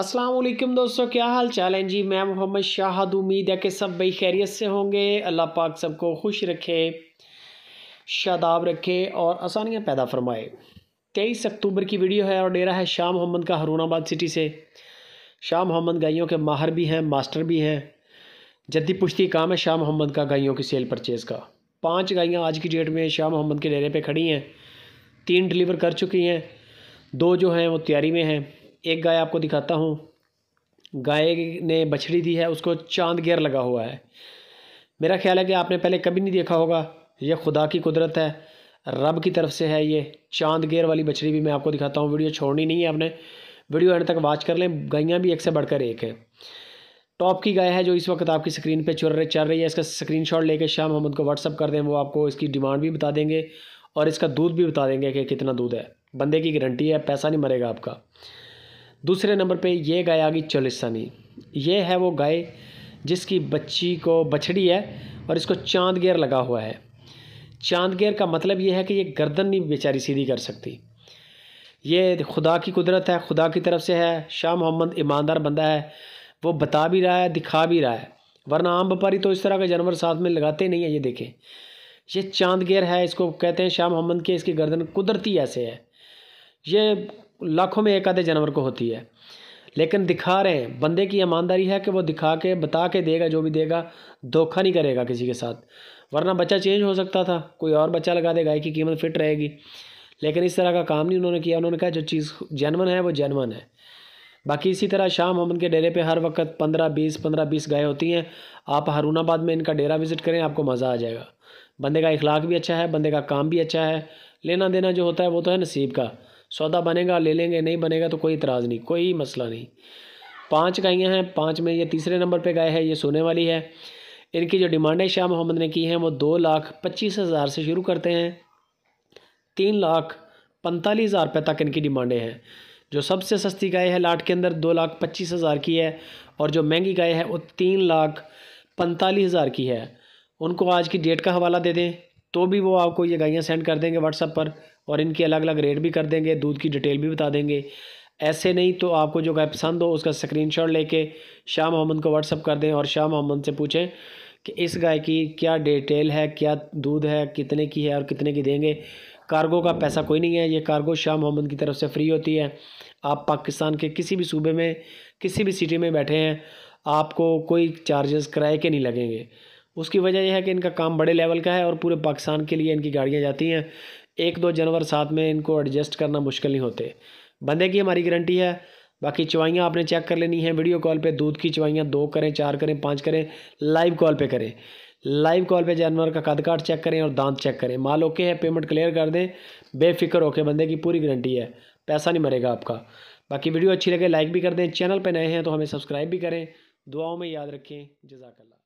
السلام علیکم دوستو کیا حال چال ہیں جی میں محمد شاہد امید ہے کہ سب بھائی خیریت سے ہوں گے اللہ پاک سب کو خوش رکھے شاداب رکھے اور آسانیاں پیدا فرمائے تیئیس اکتوبر کی ویڈیو ہے اور ڈیرا ہے شاہ محمد کا ہرون آباد سٹی سے شاہ محمد گائیوں کے ماہر بھی ہیں ماسٹر بھی ہیں جدی پشتی کام ہے شاہ محمد کا گائیوں کی سیل پرچیز کا پانچ گائیاں آج کی ڈیٹ میں شاہ محمد کے ڈیرے پہ کھڑی ہیں تین ڈلیور کر چکی ہیں دو جو ہیں وہ تیاری میں ہیں ایک گائے آپ کو دکھاتا ہوں گائے نے بچھڑی دی ہے اس کو چاند گیر لگا ہوا ہے میرا خیال ہے کہ آپ نے پہلے کبھی نہیں دیکھا ہوگا یہ خدا کی قدرت ہے رب کی طرف سے ہے یہ چاند گیر والی بچڑی بھی میں آپ کو دکھاتا ہوں ویڈیو چھوڑنی نہیں ہے آپ نے ویڈیو اینڈ تک واچ کر لیں گائیاں بھی ایک سے بڑھ کر ایک ہیں ٹاپ کی گائے ہے جو اس وقت آپ کی سکرین پہ چر چل رہی ہے اس کا اسکرین شاٹ لے کے شام ان کو واٹس اپ کر دیں وہ آپ کو اس کی ڈیمانڈ بھی بتا دیں گے اور اس کا دودھ بھی بتا دیں گے کہ کتنا دودھ ہے بندے کی گرنٹی ہے پیسہ نہیں مرے گا آپ کا دوسرے نمبر پہ یہ گائے آ گئی یہ ہے وہ گائے جس کی بچی کو بچھڑی ہے اور اس کو چاند گیر لگا ہوا ہے چاند گیر کا مطلب یہ ہے کہ یہ گردن نہیں بیچاری سیدھی کر سکتی یہ خدا کی قدرت ہے خدا کی طرف سے ہے شاہ محمد ایماندار بندہ ہے وہ بتا بھی رہا ہے دکھا بھی رہا ہے ورنہ عام بپاری تو اس طرح کے جانور ساتھ میں لگاتے نہیں ہیں یہ دیکھیں یہ چاند گیر ہے اس کو کہتے ہیں شاہ محمد کے اس کی گردن قدرتی ایسے ہے یہ لاکھوں میں ایک آدھے جانور کو ہوتی ہے لیکن دکھا رہے ہیں بندے کی ایمانداری ہے کہ وہ دکھا کے بتا کے دے گا جو بھی دے گا دھوکہ نہیں کرے گا کسی کے ساتھ ورنہ بچہ چینج ہو سکتا تھا کوئی اور بچہ لگا دے گائے کی قیمت فٹ رہے گی لیکن اس طرح کا کام نہیں انہوں نے کیا انہوں نے کہا جو چیز جینون ہے وہ جینون ہے باقی اسی طرح شام محمد کے ڈیرے پہ ہر وقت پندرہ بیس پندرہ بیس گائے ہوتی ہیں آپ ہرون آباد میں ان کا ڈیرا وزٹ کریں آپ کو مزہ آ جائے گا بندے کا اخلاق بھی اچھا ہے بندے کا کام بھی اچھا ہے لینا دینا جو ہوتا ہے وہ تو ہے نصیب کا سودا بنے گا لے لیں گے نہیں بنے گا تو کوئی اعتراض نہیں کوئی مسئلہ نہیں پانچ گائیاں ہیں پانچ میں یہ تیسرے نمبر پہ گائے ہے یہ سونے والی ہے ان کی جو ڈیمانڈیں شاہ محمد نے کی ہیں وہ دو لاکھ پچیس ہزار سے شروع کرتے ہیں تین لاکھ پنتالیس ہزار روپے تک ان کی ڈیمانڈیں ہیں جو سب سے سستی گائے ہے لاٹ کے اندر دو لاکھ پچیس ہزار کی ہے اور جو مہنگی گائے ہے وہ تین لاکھ پنتالیس ہزار کی ہے ان کو آج کی ڈیٹ کا حوالہ دے دیں تو بھی وہ آپ کو یہ گائیاں سینڈ کر دیں گے واٹس اپ پر اور ان کے الگ الگ ریٹ بھی کر دیں گے دودھ کی ڈیٹیل بھی بتا دیں گے ایسے نہیں تو آپ کو جو گائے پسند ہو اس کا اسکرین شاٹ لے کے شاہ محمد کو واٹس اپ کر دیں اور شاہ محمد سے پوچھیں کہ اس گائے کی کیا ڈیٹیل ہے کیا دودھ ہے کتنے کی ہے اور کتنے کی دیں گے کارگو کا پیسہ کوئی نہیں ہے یہ کارگو شاہ محمد کی طرف سے فری ہوتی ہے آپ پاکستان کے کسی بھی صوبے میں کسی بھی سٹی میں بیٹھے ہیں آپ کو کوئی چارجز کرائے کے نہیں لگیں گے اس کی وجہ یہ ہے کہ ان کا کام بڑے لیول کا ہے اور پورے پاکستان کے لیے ان کی گاڑیاں جاتی ہیں ایک دو جانور ساتھ میں ان کو ایڈجسٹ کرنا مشکل نہیں ہوتے بندے کی ہماری گارنٹی ہے باقی چوائیاں آپ نے چیک کر لینی ہیں ویڈیو کال پہ دودھ کی چوائیاں دو کریں چار کریں پانچ کریں لائیو کال پہ کریں لائیو کال پہ جانور کا قد کاٹ چیک کریں اور دانت چیک کریں مال اوکے ہے پیمنٹ کلیئر کر دیں بے فکر ہو کے بندے کی پوری گارنٹی ہے پیسہ نہیں مرے گا آپ کا باقی ویڈیو اچھی لگے لائک بھی کر دیں چینل پہ نئے ہیں تو ہمیں سبسکرائب بھی کریں دعاؤں میں یاد رکھیں جزاک اللہ